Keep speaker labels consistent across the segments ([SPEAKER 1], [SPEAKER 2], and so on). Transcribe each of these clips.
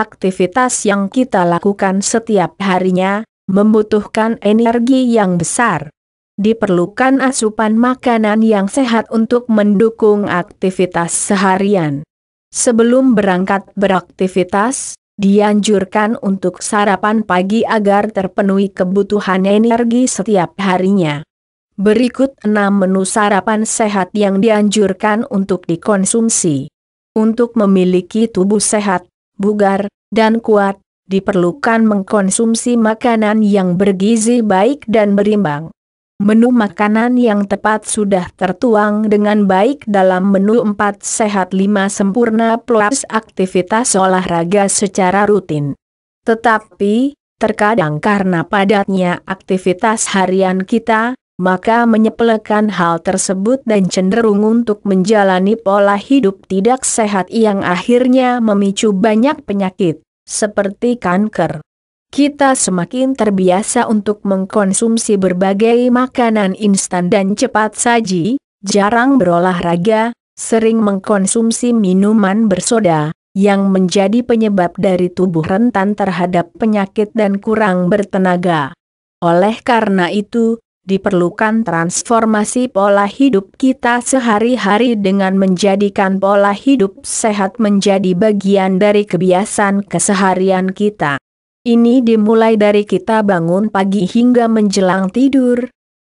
[SPEAKER 1] aktivitas yang kita lakukan setiap harinya, membutuhkan energi yang besar. Diperlukan asupan makanan yang sehat untuk mendukung aktivitas seharian. Sebelum berangkat beraktivitas, dianjurkan untuk sarapan pagi agar terpenuhi kebutuhan energi setiap harinya. Berikut 6 menu sarapan sehat yang dianjurkan untuk dikonsumsi. Untuk memiliki tubuh sehat, bugar, dan kuat, diperlukan mengkonsumsi makanan yang bergizi baik dan berimbang. Menu makanan yang tepat sudah tertuang dengan baik dalam menu 4 sehat 5 sempurna plus aktivitas olahraga secara rutin. Tetapi, terkadang karena padatnya aktivitas harian kita, maka menyepelekan hal tersebut dan cenderung untuk menjalani pola hidup tidak sehat yang akhirnya memicu banyak penyakit, seperti kanker. Kita semakin terbiasa untuk mengkonsumsi berbagai makanan instan dan cepat saji, jarang berolahraga, sering mengkonsumsi minuman bersoda, yang menjadi penyebab dari tubuh rentan terhadap penyakit dan kurang bertenaga. Oleh karena itu, diperlukan transformasi pola hidup kita sehari-hari dengan menjadikan pola hidup sehat menjadi bagian dari kebiasaan keseharian kita. Ini dimulai dari kita bangun pagi hingga menjelang tidur.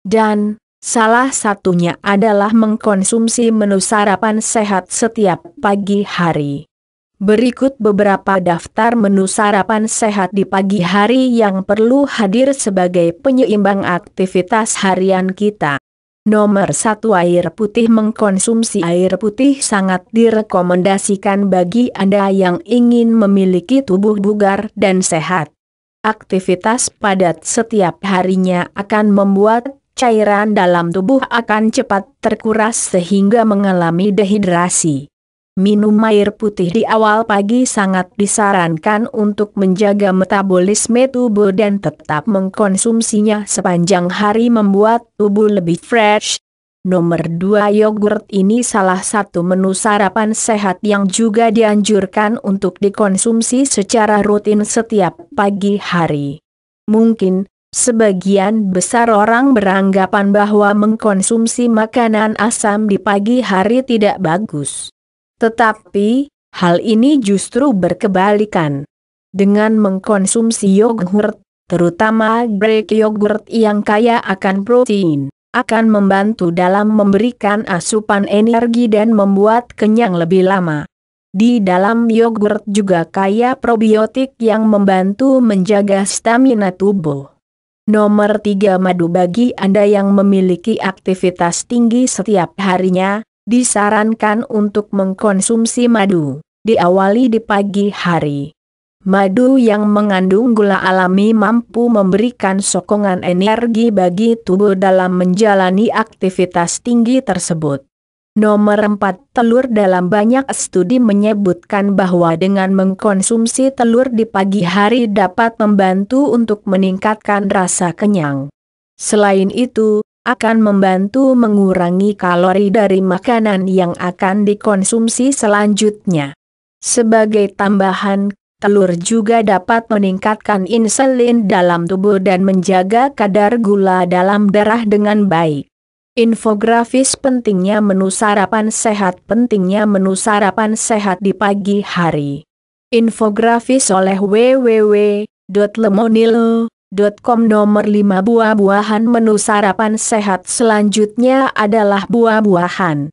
[SPEAKER 1] Dan, salah satunya adalah mengkonsumsi menu sarapan sehat setiap pagi hari. Berikut beberapa daftar menu sarapan sehat di pagi hari yang perlu hadir sebagai penyeimbang aktivitas harian kita. Nomor 1 Air putih Mengkonsumsi air putih sangat direkomendasikan bagi Anda yang ingin memiliki tubuh bugar dan sehat. Aktivitas padat setiap harinya akan membuat cairan dalam tubuh akan cepat terkuras sehingga mengalami dehidrasi. Minum air putih di awal pagi sangat disarankan untuk menjaga metabolisme tubuh dan tetap mengkonsumsinya sepanjang hari membuat tubuh lebih fresh. Nomor 2 Yogurt ini salah satu menu sarapan sehat yang juga dianjurkan untuk dikonsumsi secara rutin setiap pagi hari. Mungkin, Sebagian besar orang beranggapan bahwa mengkonsumsi makanan asam di pagi hari tidak bagus. Tetapi, hal ini justru berkebalikan. Dengan mengkonsumsi yogurt, terutama Greek yogurt yang kaya akan protein, akan membantu dalam memberikan asupan energi dan membuat kenyang lebih lama. Di dalam yogurt juga kaya probiotik yang membantu menjaga stamina tubuh. Nomor 3 madu bagi Anda yang memiliki aktivitas tinggi setiap harinya, disarankan untuk mengkonsumsi madu, diawali di pagi hari. Madu yang mengandung gula alami mampu memberikan sokongan energi bagi tubuh dalam menjalani aktivitas tinggi tersebut. Nomor 4 Telur dalam banyak studi menyebutkan bahwa dengan mengkonsumsi telur di pagi hari dapat membantu untuk meningkatkan rasa kenyang. Selain itu, akan membantu mengurangi kalori dari makanan yang akan dikonsumsi selanjutnya. Sebagai tambahan, telur juga dapat meningkatkan insulin dalam tubuh dan menjaga kadar gula dalam darah dengan baik. Infografis pentingnya menu sarapan sehat pentingnya menu sarapan sehat di pagi hari. Infografis oleh www.lemonilo Com nomor 5 buah-buahan menu sarapan sehat selanjutnya adalah buah-buahan.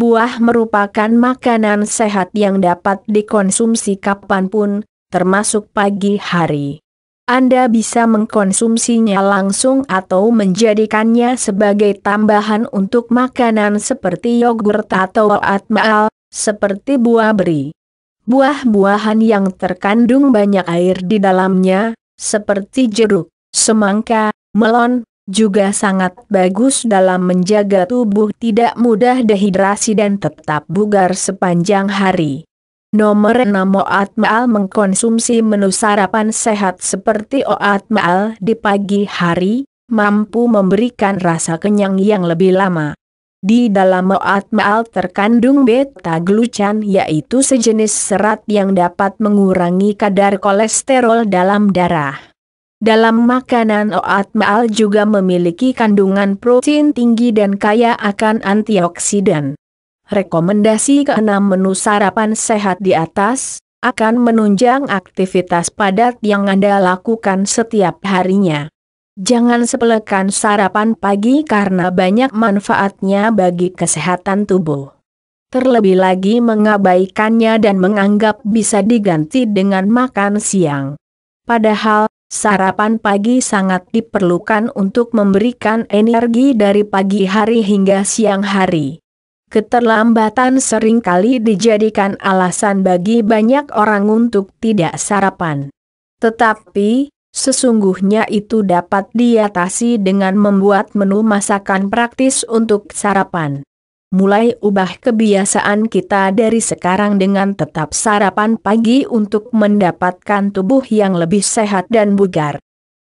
[SPEAKER 1] Buah merupakan makanan sehat yang dapat dikonsumsi kapanpun, termasuk pagi hari. Anda bisa mengkonsumsinya langsung atau menjadikannya sebagai tambahan untuk makanan seperti yogurt atau oatmeal, seperti buah beri. Buah-buahan yang terkandung banyak air di dalamnya, seperti jeruk, semangka, melon, juga sangat bagus dalam menjaga tubuh tidak mudah dehidrasi dan tetap bugar sepanjang hari. Nomor 6 Oat Maal mengkonsumsi menu sarapan sehat seperti Oat Maal di pagi hari, mampu memberikan rasa kenyang yang lebih lama. Di dalam Moat Maal terkandung beta-glucan yaitu sejenis serat yang dapat mengurangi kadar kolesterol dalam darah. Dalam makanan Oat Maal juga memiliki kandungan protein tinggi dan kaya akan antioksidan. Rekomendasi keenam menu sarapan sehat di atas, akan menunjang aktivitas padat yang Anda lakukan setiap harinya. Jangan sepelekan sarapan pagi karena banyak manfaatnya bagi kesehatan tubuh. Terlebih lagi mengabaikannya dan menganggap bisa diganti dengan makan siang. Padahal, sarapan pagi sangat diperlukan untuk memberikan energi dari pagi hari hingga siang hari. Keterlambatan seringkali dijadikan alasan bagi banyak orang untuk tidak sarapan. Tetapi, Sesungguhnya itu dapat diatasi dengan membuat menu masakan praktis untuk sarapan. Mulai ubah kebiasaan kita dari sekarang dengan tetap sarapan pagi untuk mendapatkan tubuh yang lebih sehat dan bugar.